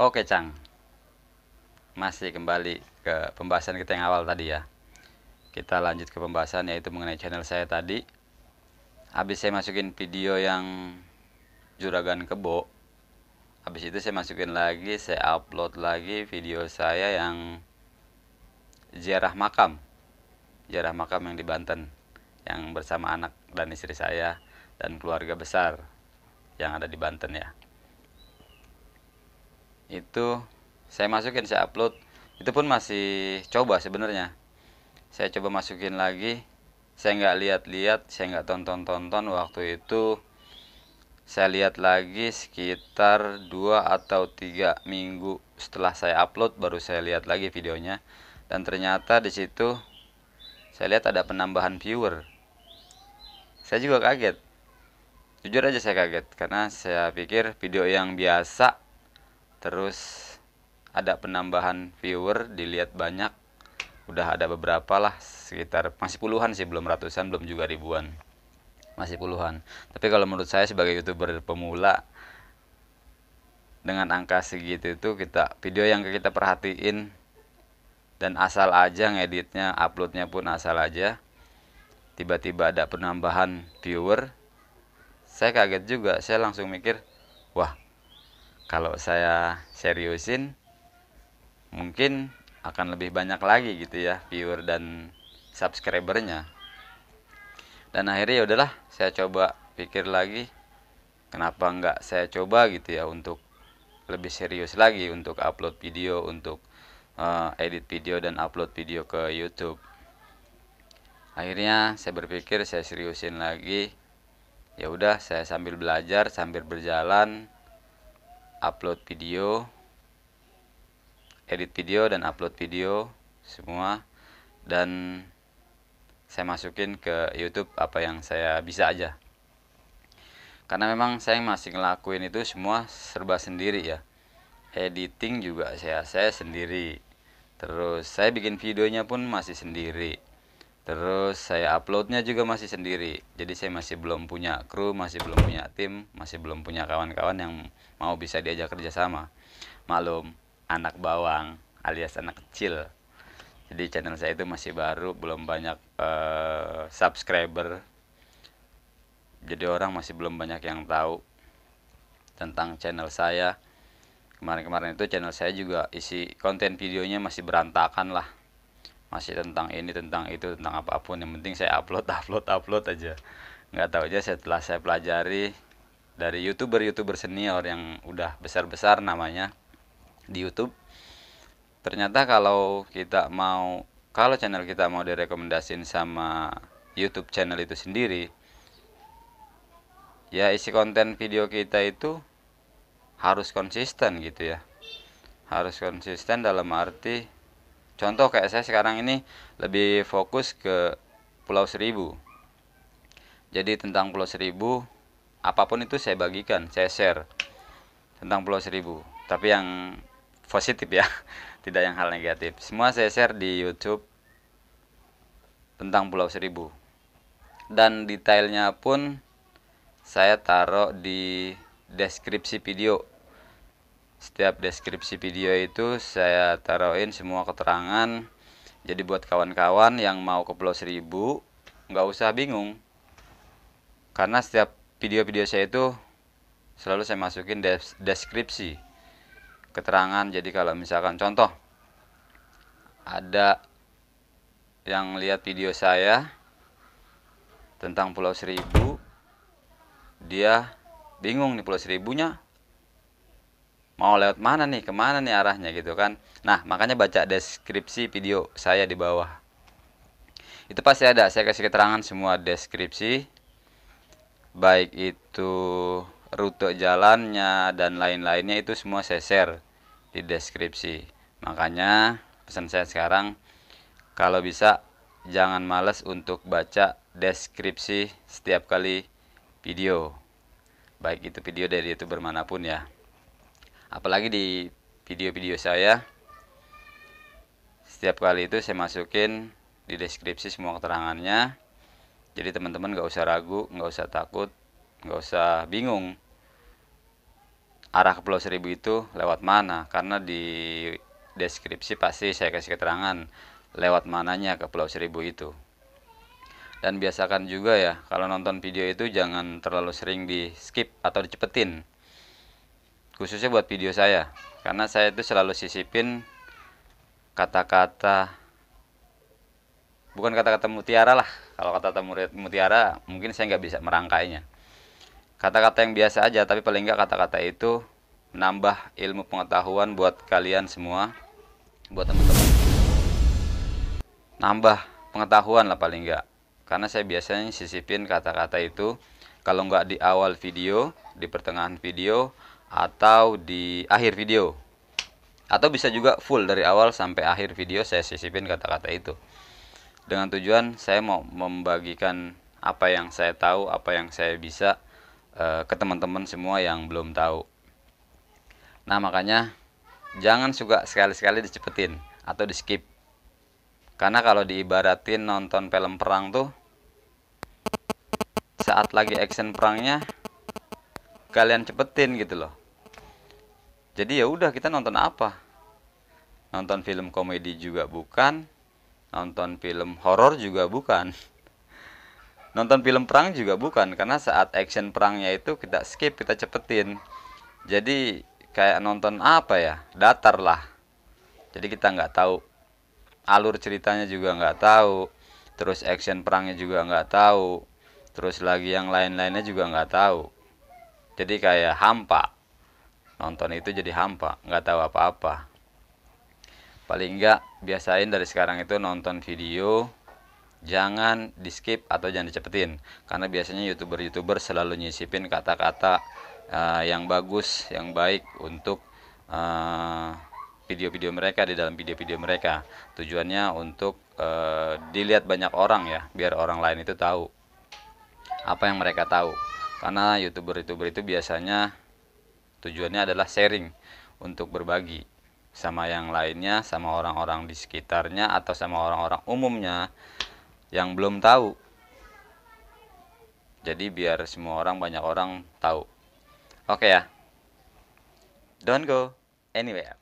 Oke, Cang. Masih kembali ke pembahasan kita yang awal tadi ya. Kita lanjut ke pembahasan yaitu mengenai channel saya tadi. Habis saya masukin video yang juragan kebo. Habis itu saya masukin lagi, saya upload lagi video saya yang ziarah makam. Ziarah makam yang di Banten yang bersama anak dan istri saya dan keluarga besar yang ada di Banten ya itu saya masukin saya upload itu pun masih coba sebenarnya saya coba masukin lagi saya nggak lihat-lihat saya nggak tonton-tonton waktu itu saya lihat lagi sekitar dua atau tiga minggu setelah saya upload baru saya lihat lagi videonya dan ternyata di situ saya lihat ada penambahan viewer saya juga kaget jujur aja saya kaget karena saya pikir video yang biasa terus ada penambahan viewer dilihat banyak udah ada beberapa lah sekitar masih puluhan sih belum ratusan belum juga ribuan masih puluhan tapi kalau menurut saya sebagai youtuber pemula dengan angka segitu itu kita video yang kita perhatiin dan asal aja ngeditnya uploadnya pun asal aja tiba-tiba ada penambahan viewer saya kaget juga saya langsung mikir wah kalau saya seriusin mungkin akan lebih banyak lagi gitu ya viewer dan subscribernya dan akhirnya ya udahlah saya coba pikir lagi kenapa nggak saya coba gitu ya untuk lebih serius lagi untuk upload video untuk uh, edit video dan upload video ke YouTube akhirnya saya berpikir saya seriusin lagi ya udah saya sambil belajar sambil berjalan upload video edit video dan upload video semua dan saya masukin ke YouTube apa yang saya bisa aja karena memang saya masih ngelakuin itu semua serba sendiri ya editing juga saya saya sendiri terus saya bikin videonya pun masih sendiri Terus saya uploadnya juga masih sendiri. Jadi saya masih belum punya kru, masih belum punya tim, masih belum punya kawan-kawan yang mau bisa diajak kerjasama. Malum, anak bawang alias anak kecil. Jadi channel saya itu masih baru, belum banyak uh, subscriber. Jadi orang masih belum banyak yang tahu tentang channel saya. Kemarin-kemarin itu channel saya juga isi konten videonya masih berantakan lah masih tentang ini tentang itu tentang apapun yang penting saya upload upload upload aja nggak tahu aja setelah saya pelajari dari youtuber youtuber senior yang udah besar besar namanya di YouTube ternyata kalau kita mau kalau channel kita mau direkomendasin sama YouTube channel itu sendiri ya isi konten video kita itu harus konsisten gitu ya harus konsisten dalam arti Contoh kayak saya sekarang ini lebih fokus ke Pulau Seribu. Jadi tentang Pulau Seribu, apapun itu saya bagikan, saya share tentang Pulau Seribu. Tapi yang positif ya, tidak yang hal negatif. Semua saya share di YouTube tentang Pulau Seribu. Dan detailnya pun saya taruh di deskripsi video setiap deskripsi video itu saya taruhin semua keterangan jadi buat kawan-kawan yang mau ke pulau seribu nggak usah bingung karena setiap video-video saya itu selalu saya masukin deskripsi keterangan jadi kalau misalkan contoh ada yang lihat video saya tentang Pulau Seribu dia bingung nih Pulau Seribunya mau lewat mana nih kemana nih arahnya gitu kan nah makanya baca deskripsi video saya di bawah itu pasti ada saya kasih keterangan semua deskripsi baik itu rute jalannya dan lain-lainnya itu semua saya share di deskripsi makanya pesan saya sekarang kalau bisa jangan males untuk baca deskripsi setiap kali video baik itu video dari youtuber manapun ya apalagi di video-video saya setiap kali itu saya masukin di deskripsi semua keterangannya jadi teman-teman nggak usah ragu nggak usah takut nggak usah bingung arah ke Pulau Seribu itu lewat mana karena di deskripsi pasti saya kasih keterangan lewat mananya ke Pulau Seribu itu dan biasakan juga ya kalau nonton video itu jangan terlalu sering di skip atau dicepetin khususnya buat video saya karena saya itu selalu sisipin kata-kata bukan kata-kata mutiara lah kalau kata-kata mutiara mungkin saya nggak bisa merangkainya kata-kata yang biasa aja tapi paling nggak kata-kata itu menambah ilmu pengetahuan buat kalian semua buat teman-teman nambah pengetahuan lah paling nggak karena saya biasanya sisipin kata-kata itu kalau nggak di awal video di pertengahan video atau di akhir video atau bisa juga full dari awal sampai akhir video saya sisipin kata-kata itu dengan tujuan saya mau membagikan apa yang saya tahu apa yang saya bisa eh, ke teman-teman semua yang belum tahu nah makanya jangan suka sekali-sekali dicepetin atau di skip karena kalau diibaratin nonton film perang tuh saat lagi action perangnya kalian cepetin gitu loh jadi ya udah kita nonton apa nonton film komedi juga bukan nonton film horor juga bukan nonton film perang juga bukan karena saat action perangnya itu kita skip kita cepetin jadi kayak nonton apa ya datar lah jadi kita nggak tahu alur ceritanya juga nggak tahu terus action perangnya juga nggak tahu terus lagi yang lain-lainnya juga nggak tahu jadi kayak hampa nonton itu jadi hampa nggak tahu apa-apa paling nggak biasain dari sekarang itu nonton video jangan di skip atau jangan dicepetin karena biasanya youtuber-youtuber selalu nyisipin kata-kata uh, yang bagus yang baik untuk video eh, video-video mereka di dalam video-video mereka tujuannya untuk uh, dilihat banyak orang ya biar orang lain itu tahu apa yang mereka tahu karena youtuber-youtuber itu biasanya tujuannya adalah sharing untuk berbagi sama yang lainnya, sama orang-orang di sekitarnya atau sama orang-orang umumnya yang belum tahu. Jadi biar semua orang banyak orang tahu. Oke okay ya. Don't go anywhere.